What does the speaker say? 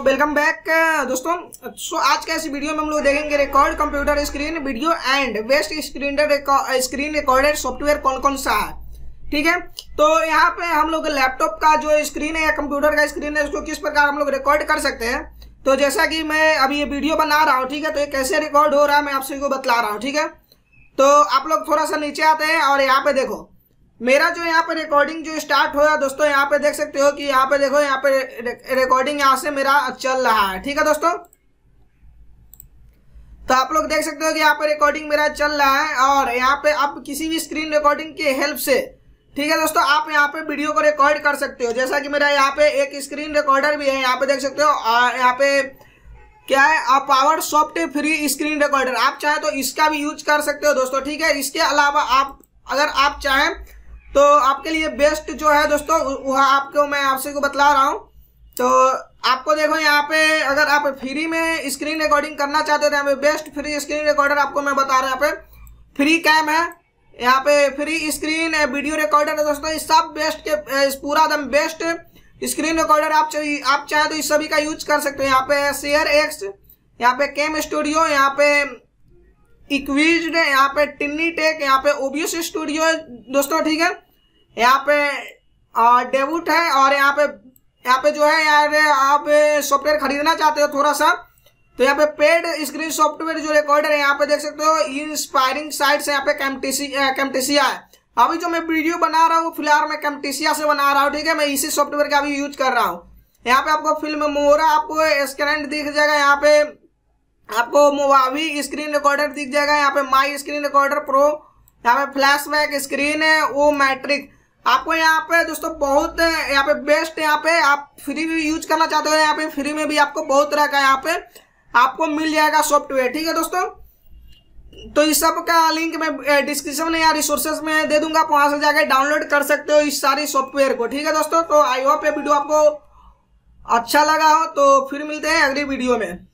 तो welcome back uh, दोस्तों सो आज का इस वीडियो में हम लोग देखेंगे record computer screen video and best screen screen recorded software कौन कौन सा है ठीक है तो यहाँ पे हम लोग लैपटॉप का जो स्क्रीन है या कंप्यूटर का स्क्रीन है उसको किस प्रकार हम लोग रिकॉर्ड कर सकते हैं तो जैसा कि मैं अभी ये वीडियो बना रहा हूँ ठीक है तो ये कैसे रिकॉर्ड हो रहा है मैं आप सभी को बतला रहा हूँ ठीक है तो आप लोग थोड़ा सा नीचे आते हैं और यहाँ पे देखो मेरा जो यहाँ पे रिकॉर्डिंग जो स्टार्ट हुआ दोस्तों यहाँ पे देख सकते हो कि यहाँ पे देखो यहाँ पे रिकॉर्डिंग यहाँ से मेरा चल रहा है ठीक है दोस्तों तो आप लोग देख सकते हो कि यहाँ पे रिकॉर्डिंग मेरा चल रहा है और यहाँ पे आप किसी भी स्क्रीन रिकॉर्डिंग के हेल्प से ठीक है दोस्तों आप यहाँ पे वीडियो को रिकॉर्ड कर सकते हो जैसा कि मेरा यहाँ पे एक स्क्रीन रिकॉर्डर भी है यहाँ पे देख सकते हो यहाँ पे क्या है आप power soft free screen recorder आप चाहे तो इसका भी यूज कर सकते हो दोस्तों ठीक है इसके अलावा आप अगर आप चाहें तो आपके लिए बेस्ट जो है दोस्तों वह आपको मैं आपसे को बतला रहा हूँ तो आपको देखो यहाँ पे अगर आप फ्री में स्क्रीन रिकॉर्डिंग करना चाहते थे तो बेस्ट फ्री स्क्रीन रिकॉर्डर आपको मैं बता रहा हूँ यहाँ पे फ्री कैम है यहाँ पे फ्री स्क्रीन वीडियो रिकॉर्डर है दोस्तों इस सब बेस्ट के इस पूरा एकदम बेस्ट स्क्रीन रिकॉर्डर आप चाहिए आप चाहे तो इस सभी का यूज कर सकते हो यहाँ पे शेयर एक्स यहाँ पे केम स्टूडियो यहाँ पे इक्विज है यहाँ पे टिन्नी टेक यहाँ पे ओबीएस स्टूडियो है दोस्तों ठीक है यहाँ पे डेबूट है और यहाँ पे यहाँ पे जो है यार आप सॉफ्टवेयर खरीदना चाहते हो थोड़ा सा तो यहाँ पे पेड स्क्रीन सॉफ्टवेयर जो रिकॉर्डर है यहाँ पे देख सकते हो इंस्पायरिंग साइट्स यहाँ पे कैमटेसी कैमटेसिया है अभी जो मैं वीडियो बना रहा हूँ फिलहाल मैं कैमटेसिया से बना रहा हूँ ठीक है मैं इसी सॉफ्टवेयर का अभी यूज कर रहा हूँ यहाँ पे आपको फिल्म मोहरा आपको स्क्रेंड दिख जाएगा यहाँ पे आपको मोबावी स्क्रीन रिकॉर्डर दिख जाएगा यहाँ पे माई स्क्रीन रिकॉर्डर प्रो यहाँ पे फ्लैशबैक स्क्रीन है वो मैट्रिक आपको यहाँ पे दोस्तों बहुत यहाँ पे बेस्ट यहाँ पे आप फ्री भी यूज करना चाहते हो यहाँ पे फ्री में भी आपको बहुत तरह का यहाँ पे आपको मिल जाएगा सॉफ्टवेयर ठीक है दोस्तों तो इस सब का लिंक मैं डिस्क्रिप्शन में या रिसोर्सेज में दे दूंगा आप वहां से जाकर डाउनलोड कर सकते हो इस सारी सॉफ्टवेयर को ठीक है दोस्तों तो आई होप ये वीडियो आपको अच्छा लगा हो तो फिर मिलते हैं अगली वीडियो में